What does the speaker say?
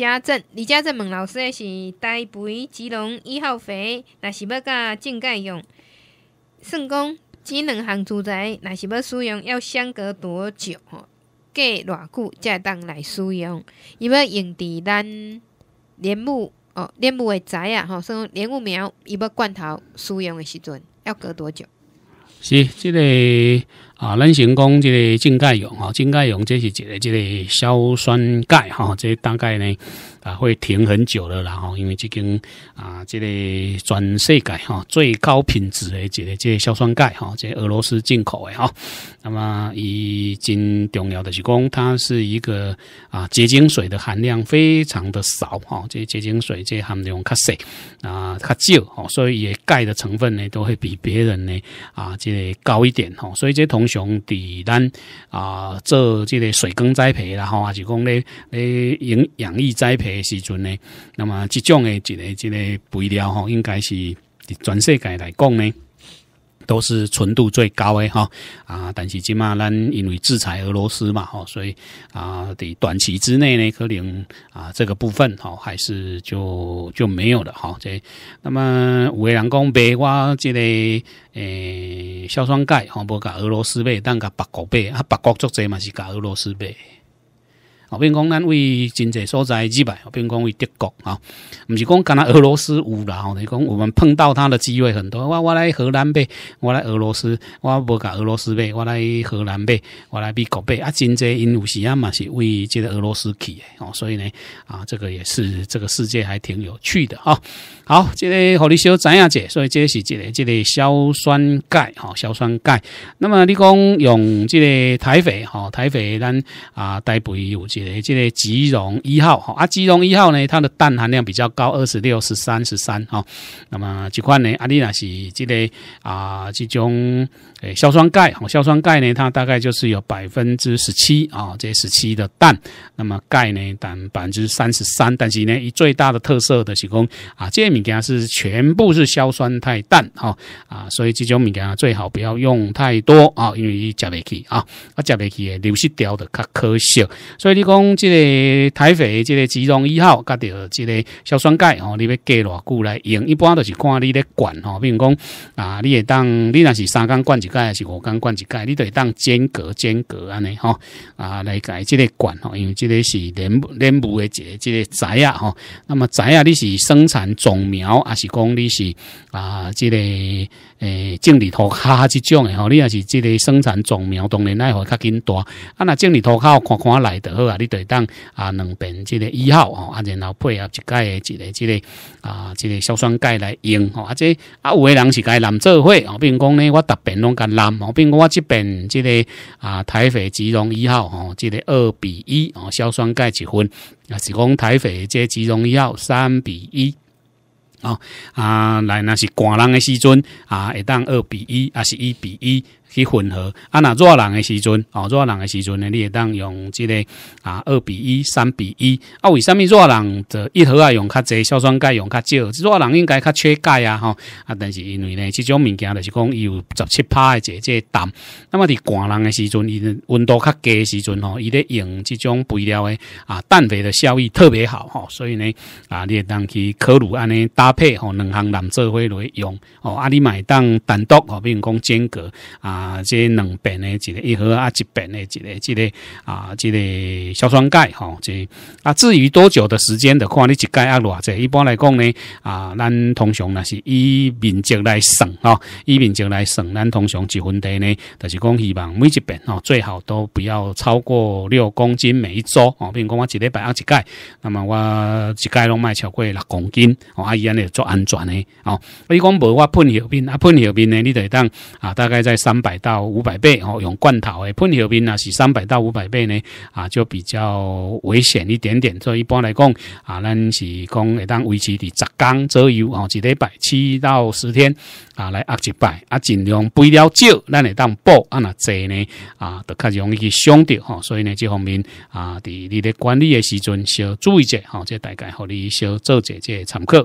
家政，李家政问老师的是台肥吉龙一号肥，那是要甲正溉用。算讲即两项住宅，那是要使用要相隔多久？隔偌久恰当来使用？伊要用伫咱莲雾哦，莲雾的宅啊，吼，算莲雾苗，伊要罐头使用的时阵，要隔多久？是即个。啊，咱先讲这个净钙溶啊，净钙溶这是一个这个硝酸钙哈，即大概呢啊会停很久了然后因为这根啊这个转世界哈最高品质的这个这个硝酸钙哈，这俄罗斯进口的哈。那么，已经重要的是讲，它是一个啊结晶水的含量非常的少哈，这结晶水这含量较少啊较少哦，所以也钙的成分呢都会比别人呢啊这个高一点哈，所以这同。伫咱啊做这个水耕栽培啦，吼啊是讲咧咧养养育栽培时阵呢，那么即种的一个一个肥料吼，应该是伫全世界来讲呢。都是纯度最高的哈啊，但是今码咱因为制裁俄罗斯嘛吼，所以啊，伫短期之内呢，可能啊这个部分哈还是就就没有了哈。这那么五位人工白我这个诶硝酸钙吼，无搞俄罗斯呗，但搞白国呗，啊，白国做这嘛是搞俄罗斯呗。哦，如讲咱为真济所在来，比如讲为德国啊，毋是讲敢若俄罗斯有啦哦。你讲我们碰到他的机会很多。我我来荷兰呗，我来俄罗斯，我无甲俄罗斯呗，我来荷兰呗，我来美国呗，啊。真侪因有时啊嘛是为即个俄罗斯去的哦。所以呢啊，这个也是这个世界还挺有趣的啊。好，即个互你小知影者，所以即个是即个即个硝酸钙哈，硝酸钙。那么你讲用即个台肥哈，台肥咱啊代肥有机。诶，即个吉绒一号吼，啊，吉绒一号呢，它的氮含量比较高，二十六、十三、十三吼。那么这款呢，阿你那是即个啊，这种诶，硝酸钙吼，硝酸钙呢，它大概就是有百分之十七啊，这十七的氮。那么钙呢，占百分之三十三。但是呢，以最大的特色的是讲啊，这些米加是全部是硝酸态氮吼啊，所以这种米件最好不要用太多啊，因为伊食未起啊，啊，食未起诶，流失掉的较可惜。所以你。讲即个台肥，即个集中一号，甲着即个硝酸钙吼，你要加偌久来用？一般都是看你咧管吼，如讲啊，你会当，你若是三缸灌一钙还是五缸灌一钙？你会当间隔间隔安尼吼啊来改即个管吼，因为即个是林林木的即个仔啊吼。那么仔啊，你是生产种苗还是讲你是啊？即个诶，种里头下即种诶吼，你也是即个生产种苗，当然爱会较紧大啊？那种里头靠看看来得好啊。你对当啊，两边即个一号吼，啊，然后配合一盖的这个、即个啊、即个硝酸钙来用吼，啊，这啊，有个人是该男社会哦，并讲呢，我特别弄橄吼，哦，并讲我这边这个啊，台肥吉溶一号哦，这个二比一哦，硝酸钙一分啊？是讲台肥这吉溶一号三比一哦啊，来那是寒人的时阵啊，会当二比一啊，是一比一。去混合啊！那热冷的时阵哦，热冷的时阵呢，你也当用这个啊，二比一、三比一啊。为什么热冷的一盒啊用较济，硝酸钙用较少？热冷应该较缺钙啊，吼啊！但是因为呢，这种物件就是讲有十七帕的这这氮。那么你寒冷的时阵，伊温度较低的时阵哦，伊咧用这种肥料的啊，氮肥的效益特别好哈。所以呢啊，你也当去科鲁安尼搭配哦，两行蓝做回来用哦。啊，你买当单独哦，比如讲间隔啊。啊，即两边的一个一盒啊，一边的一个一个啊，一个硝酸钙哈，即啊，至于多久的时间的话，你一盖压偌？济，一般来讲呢，啊，咱通常若是以面积来算哈，以面积来算，咱通常一分地呢，就是讲希望每一边哦，最好都不要超过六公斤每一周哦。比如讲我一个拜啊，一盖，那么我一盖拢卖超过六公斤哦，阿姨安尼做安全呢哦。你讲无我喷药片啊，喷药片呢，你得当啊，大概在三百。百到五百倍哦，用罐头诶，喷药面呢是三百到五百倍呢，啊，就比较危险一点点。所以一般来讲啊，咱是讲会当维持伫十天左右哦，一礼拜七到十天啊来压一摆啊，尽量备料少，咱会当补啊那剂呢啊，就较容易去伤着吼。所以呢，这方面啊，伫你的管理诶时阵，小注意者吼，这大概互你小做者这参考